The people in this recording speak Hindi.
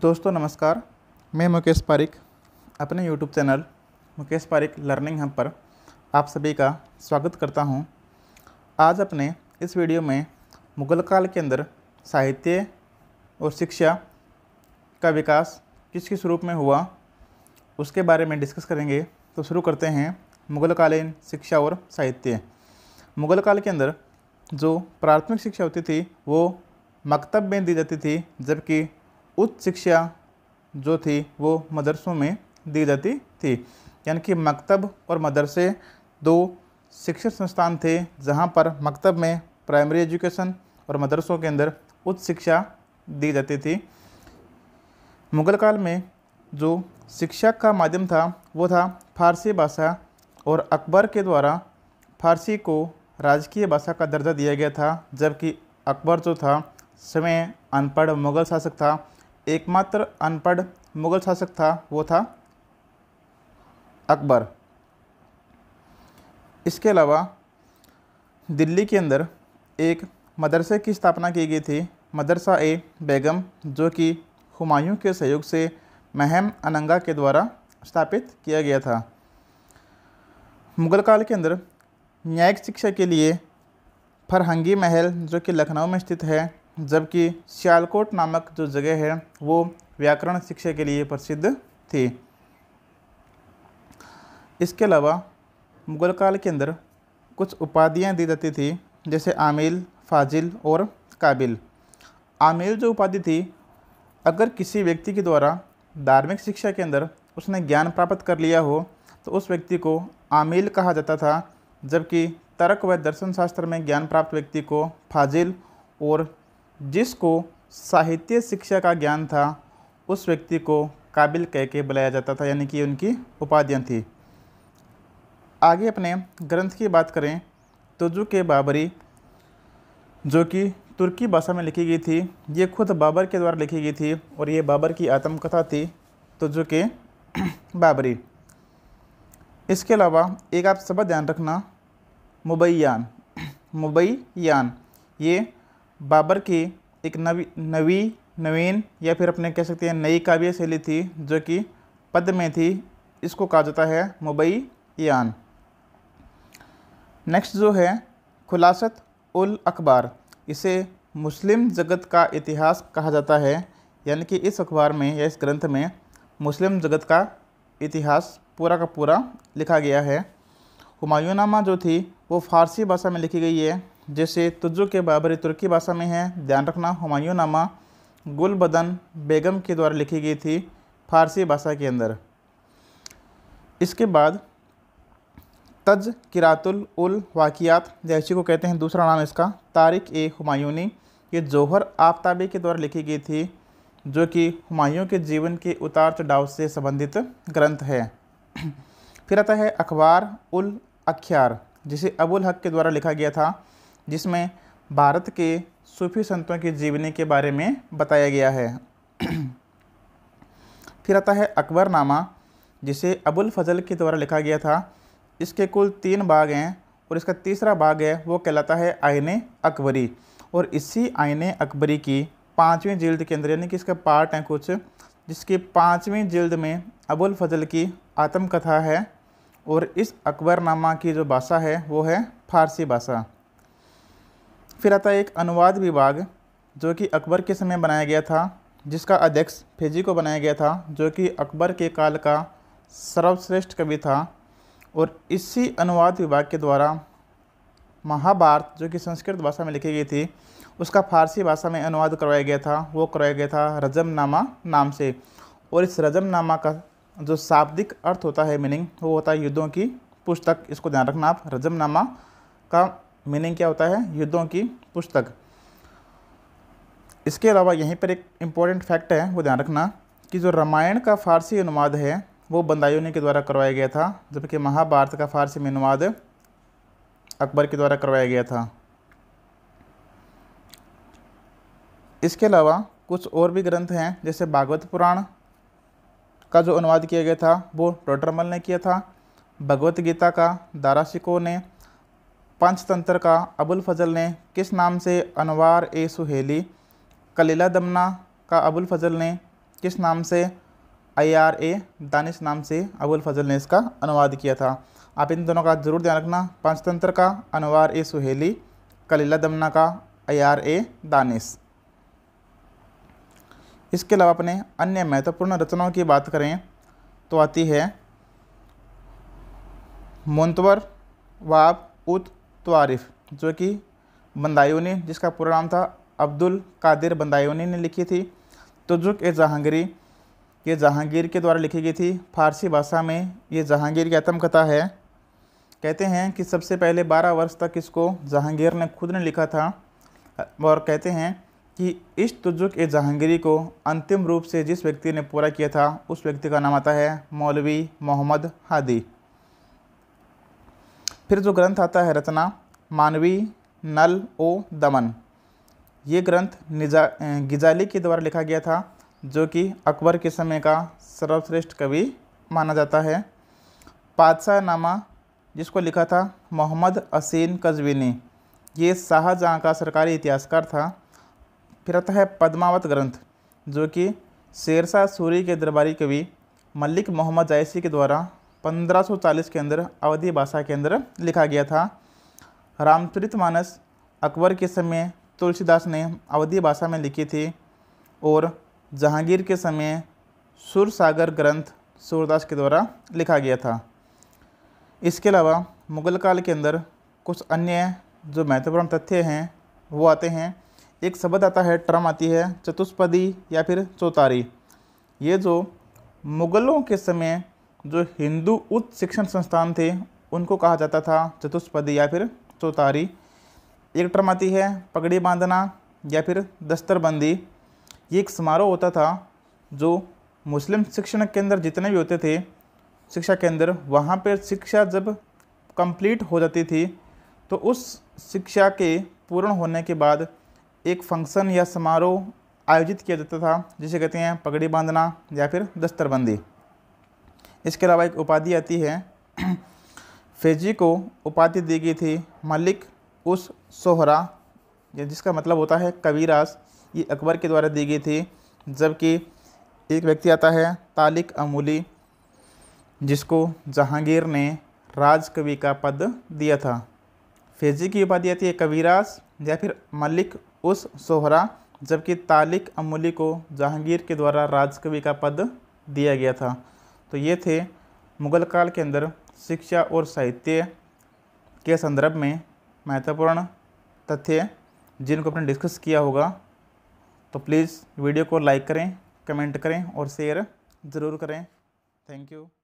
दोस्तों नमस्कार मैं मुकेश पारिक अपने YouTube channel Mukesh Parik learning हम पर आप सभी का स्वागत करता हूं। आज अपने इस वीडियो में मुगल काल के अंदर साहित्य और शिक्षा का विकास किस किस रूप में हुआ उसके बारे में डिस्कस करेंगे तो शुरू करते हैं मुगल कालीन शिक्षा और साहित्य मुगल काल के अंदर जो प्राथमिक शिक्षा होती थी वो मकतब में दी जाती थी जबकि उच्च शिक्षा जो थी वो मदरसों में दी जाती थी यानी कि मकतब और मदरसे दो शिक्षण संस्थान थे जहाँ पर मकतब में प्राइमरी एजुकेशन और मदरसों के अंदर उच्च शिक्षा दी जाती थी मुग़ल काल में जो शिक्षा का माध्यम था वो था फारसी भाषा और अकबर के द्वारा फारसी को राजकीय भाषा का दर्जा दिया गया था जबकि अकबर जो था समय अनपढ़ मुग़ल शासक था एकमात्र अनपढ़ मुग़ल शासक था वो था अकबर इसके अलावा दिल्ली के अंदर एक मदरसे की स्थापना की गई थी मदरसा ए बेगम जो कि हुमायूं के सहयोग से महम अनंगा के द्वारा स्थापित किया गया था मुग़ल काल के अंदर न्यायिक शिक्षा के लिए फरहंगी महल जो कि लखनऊ में स्थित है जबकि सियालकोट नामक जो जगह है वो व्याकरण शिक्षा के लिए प्रसिद्ध थी इसके अलावा मुग़ल काल के अंदर कुछ उपाधियाँ दी जाती थी जैसे आमिल फाजिल और काबिल आमिल जो उपाधि थी अगर किसी व्यक्ति के द्वारा धार्मिक शिक्षा के अंदर उसने ज्ञान प्राप्त कर लिया हो तो उस व्यक्ति को आमिल कहा जाता था जबकि तर्क व दर्शन शास्त्र में ज्ञान प्राप्त व्यक्ति को फाजिल और जिसको साहित्य शिक्षा का ज्ञान था उस व्यक्ति को काबिल कह के बुलाया जाता था यानी कि उनकी उपाधियाँ थी आगे अपने ग्रंथ की बात करें तो जो के बाबरी जो कि तुर्की भाषा में लिखी गई थी ये खुद बाबर के द्वारा लिखी गई थी और ये बाबर की आत्मकथा थी तो जो के बाबरी इसके अलावा एक आप सब ध्यान रखना मुबैयान मुबैयान ये बाबर की एक नवी नवी नवीन या फिर अपने कह सकते हैं नई काव्य शैली थी जो कि पद में थी इसको कहा जाता है मुबई यान नेक्स्ट जो है खुलासत उल अखबार इसे मुस्लिम जगत का इतिहास कहा जाता है यानी कि इस अखबार में या इस ग्रंथ में मुस्लिम जगत का इतिहास पूरा का पूरा लिखा गया है हुमायूं नामा जो थी वो फ़ारसी भाषा में लिखी गई है जैसे तुजु के बाबरी तुर्की भाषा में है ध्यान रखना हमायूं नामा गुल बदन बेगम के द्वारा लिखी गई थी फारसी भाषा के अंदर इसके बाद तज किरातुल उल वाकियात जैसी को कहते हैं दूसरा नाम इसका तारिक ए हमायूनी ये जौहर आफ्ताबी के द्वारा लिखी गई थी जो कि हमायूँ के जीवन के उतार चढ़ाव से संबंधित ग्रंथ है फिर आता है अखबार उल अख्यार जिसे अबुल हक के द्वारा लिखा गया था जिसमें भारत के सूफी संतों की जीवनी के बारे में बताया गया है फिर आता है अकबरनामा जिसे अबुल फजल के द्वारा लिखा गया था इसके कुल तीन भाग हैं और इसका तीसरा भाग है वो कहलाता है आयन अकबरी और इसी आयन अकबरी की पाँचवीं जिल्द के अंदर यानी कि इसका पार्ट हैं कुछ जिसकी पाँचवीं जिल्द में अबुल फजल की आत्मकथा है और इस अकबरनामा की जो भाषा है वो है फारसी भाषा फिर आता है एक अनुवाद विभाग जो कि अकबर के समय बनाया गया था जिसका अध्यक्ष फेजी को बनाया गया था जो कि अकबर के काल का सर्वश्रेष्ठ कवि था और इसी अनुवाद विभाग के द्वारा महाभारत जो कि संस्कृत भाषा में लिखी गई थी उसका फारसी भाषा में अनुवाद करवाया गया था वो करवाया गया था रजमनामा नाम से और इस रजमनामा का जो शाब्दिक अर्थ होता है मीनिंग वो होता है युद्धों की पुस्तक इसको ध्यान रखना आप रजमनामा का मीनिंग क्या होता है युद्धों की पुस्तक इसके अलावा यहीं पर एक इम्पॉर्टेंट फैक्ट है वो ध्यान रखना कि जो रामायण का फारसी अनुवाद है वो बंदायूनी के द्वारा करवाया गया था जबकि महाभारत का फारसी में अनुवाद अकबर के द्वारा करवाया गया था इसके अलावा कुछ और भी ग्रंथ हैं जैसे भागवत पुराण का जो अनुवाद किया गया था वो टोटरमल ने किया था भगवत गीता का दारा ने पंचतंत्र का अबुल फजल ने किस नाम से अनवार ए सुहेली कलीला दमना का अबुल फजल ने किस नाम से आई आर ए दानिश नाम से अबुल फजल ने इसका अनुवाद किया था आप इन दोनों का ज़रूर ध्यान रखना पंचतंत्र का अनवार ए सुहेली कलीला दमना का आई आर ए दानिश इसके अलावा अपने अन्य महत्वपूर्ण रचनाओं की बात करें तो आती है मुंतवर वाब उत तारिफ जो कि बंदायूनी जिसका पूरा नाम था अब्दुल कादिर बंदायूनी ने लिखी थी तुजुक ए जहांगीरी ये जहांगीर के द्वारा लिखी गई थी फारसी भाषा में ये जहांगीर की आत्मकथा है कहते हैं कि सबसे पहले 12 वर्ष तक इसको जहांगीर ने खुद ने लिखा था और कहते हैं कि इस तुजुक ए जहांगीरी को अंतिम रूप से जिस व्यक्ति ने पूरा किया था उस व्यक्ति का नाम आता है मौलवी मोहम्मद हादी फिर जो ग्रंथ आता है रचना मानवी नल ओ दमन ये ग्रंथ निजा गिजाली के द्वारा लिखा गया था जो कि अकबर के समय का सर्वश्रेष्ठ कवि माना जाता है पादशाह नामा जिसको लिखा था मोहम्मद असीन कजवीनी ये शाहजहाँ का सरकारी इतिहासकार था फिर आता है पद्मावत ग्रंथ जो कि शेरशाह सूरी के दरबारी कवि मलिक मोहम्मद जायसी के द्वारा 1540 के अंदर अवधि भाषा के अंदर लिखा गया था रामचरित मानस अकबर के समय तुलसीदास ने अवधि भाषा में लिखी थी और जहांगीर के समय सुरसागर ग्रंथ सूरदास के द्वारा लिखा गया था इसके अलावा मुगल काल के अंदर कुछ अन्य जो महत्वपूर्ण तथ्य हैं वो आते हैं एक शब्द आता है ट्रम आती है चतुष्पदी या फिर चौतारी ये जो मुग़लों के समय जो हिंदू उच्च शिक्षण संस्थान थे उनको कहा जाता था चतुष्पदी या फिर चौतारी एक टर्म आती है पगड़ी बांधना या फिर दस्तरबंदी ये एक समारोह होता था जो मुस्लिम शिक्षण केंद्र जितने भी होते थे शिक्षा केंद्र वहाँ पर शिक्षा जब कंप्लीट हो जाती थी तो उस शिक्षा के पूर्ण होने के बाद एक फंक्शन या समारोह आयोजित किया जाता था जिसे कहते हैं पगड़ी बांधना या फिर दस्तरबंदी इसके अलावा एक उपाधि आती है फेजी को उपाधि दी गई थी मलिक उस सोहरा जिसका मतलब होता है कबीरास ये अकबर के द्वारा दी गई थी जबकि एक व्यक्ति आता है तालिक अमूली जिसको जहांगीर ने राज कवि का पद दिया था फेजी की उपाधि आती है कबीरास या फिर मलिक उस सोहरा जबकि तालिक अमूली को जहांगीर के द्वारा राजकवि का पद दिया गया था तो ये थे मुग़ल काल के अंदर शिक्षा और साहित्य के संदर्भ में महत्वपूर्ण तथ्य जिनको अपने डिस्कस किया होगा तो प्लीज़ वीडियो को लाइक करें कमेंट करें और शेयर ज़रूर करें थैंक यू